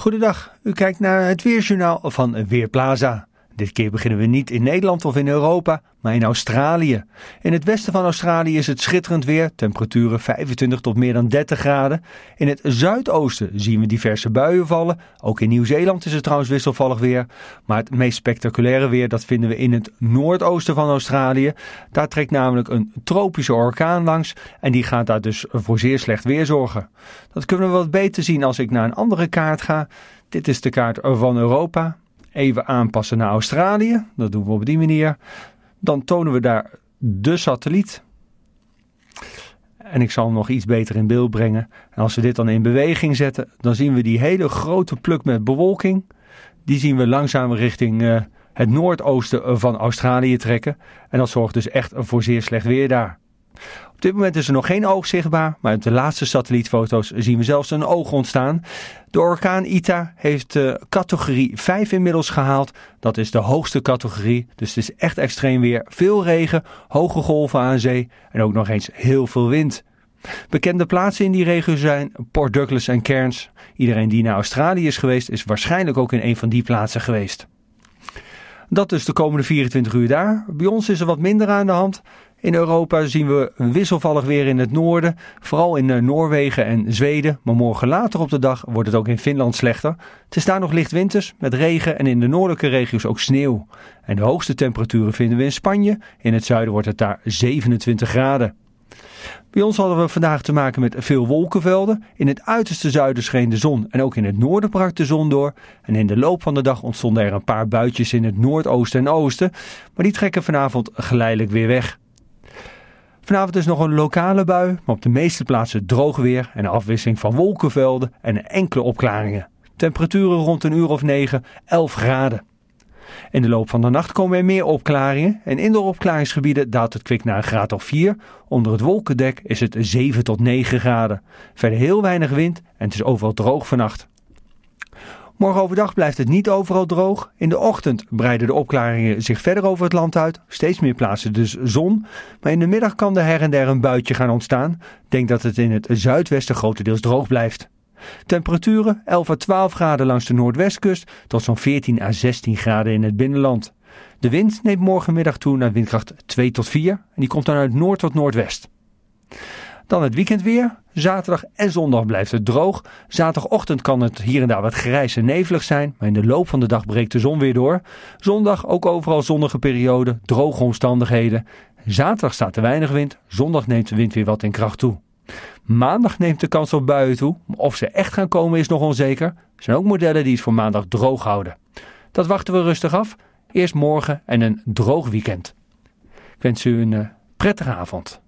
Goedendag, u kijkt naar het Weerjournaal van Weerplaza. Dit keer beginnen we niet in Nederland of in Europa, maar in Australië. In het westen van Australië is het schitterend weer, temperaturen 25 tot meer dan 30 graden. In het zuidoosten zien we diverse buien vallen. Ook in Nieuw-Zeeland is het trouwens wisselvallig weer. Maar het meest spectaculaire weer dat vinden we in het noordoosten van Australië. Daar trekt namelijk een tropische orkaan langs en die gaat daar dus voor zeer slecht weer zorgen. Dat kunnen we wat beter zien als ik naar een andere kaart ga. Dit is de kaart van Europa even aanpassen naar Australië. Dat doen we op die manier. Dan tonen we daar de satelliet. En ik zal hem nog iets beter in beeld brengen. En als we dit dan in beweging zetten, dan zien we die hele grote pluk met bewolking. Die zien we langzaam richting eh, het noordoosten van Australië trekken. En dat zorgt dus echt voor zeer slecht weer daar. Op dit moment is er nog geen oog zichtbaar, maar uit de laatste satellietfoto's zien we zelfs een oog ontstaan. De orkaan Ita heeft uh, categorie 5 inmiddels gehaald. Dat is de hoogste categorie, dus het is echt extreem weer. Veel regen, hoge golven aan zee en ook nog eens heel veel wind. Bekende plaatsen in die regio zijn Port Douglas en Cairns. Iedereen die naar Australië is geweest, is waarschijnlijk ook in een van die plaatsen geweest. Dat is de komende 24 uur daar. Bij ons is er wat minder aan de hand. In Europa zien we wisselvallig weer in het noorden, vooral in eh, Noorwegen en Zweden. Maar morgen later op de dag wordt het ook in Finland slechter. Het is daar nog licht winters met regen en in de noordelijke regio's ook sneeuw. En de hoogste temperaturen vinden we in Spanje. In het zuiden wordt het daar 27 graden. Bij ons hadden we vandaag te maken met veel wolkenvelden. In het uiterste zuiden scheen de zon en ook in het noorden brak de zon door. En in de loop van de dag ontstonden er een paar buitjes in het noordoosten en oosten. Maar die trekken vanavond geleidelijk weer weg. Vanavond is dus nog een lokale bui, maar op de meeste plaatsen droog weer en afwisseling van wolkenvelden en enkele opklaringen. Temperaturen rond een uur of 9, 11 graden. In de loop van de nacht komen er meer opklaringen en in de opklaringsgebieden daalt het kwik naar een graad of 4. Onder het wolkendek is het 7 tot 9 graden. Verder heel weinig wind en het is overal droog vannacht. Morgen overdag blijft het niet overal droog. In de ochtend breiden de opklaringen zich verder over het land uit. Steeds meer plaatsen dus zon. Maar in de middag kan er her en der een buitje gaan ontstaan. denk dat het in het zuidwesten grotendeels droog blijft. Temperaturen 11 à 12 graden langs de noordwestkust tot zo'n 14 à 16 graden in het binnenland. De wind neemt morgenmiddag toe naar windkracht 2 tot 4 en die komt dan uit noord tot noordwest. Dan het weekend weer. Zaterdag en zondag blijft het droog. Zaterdagochtend kan het hier en daar wat grijs en nevelig zijn. Maar in de loop van de dag breekt de zon weer door. Zondag ook overal zonnige perioden, droge omstandigheden. Zaterdag staat er weinig wind. Zondag neemt de wind weer wat in kracht toe. Maandag neemt de kans op buien toe. Maar of ze echt gaan komen is nog onzeker. Er zijn ook modellen die het voor maandag droog houden. Dat wachten we rustig af. Eerst morgen en een droog weekend. Ik wens u een eh, prettige avond.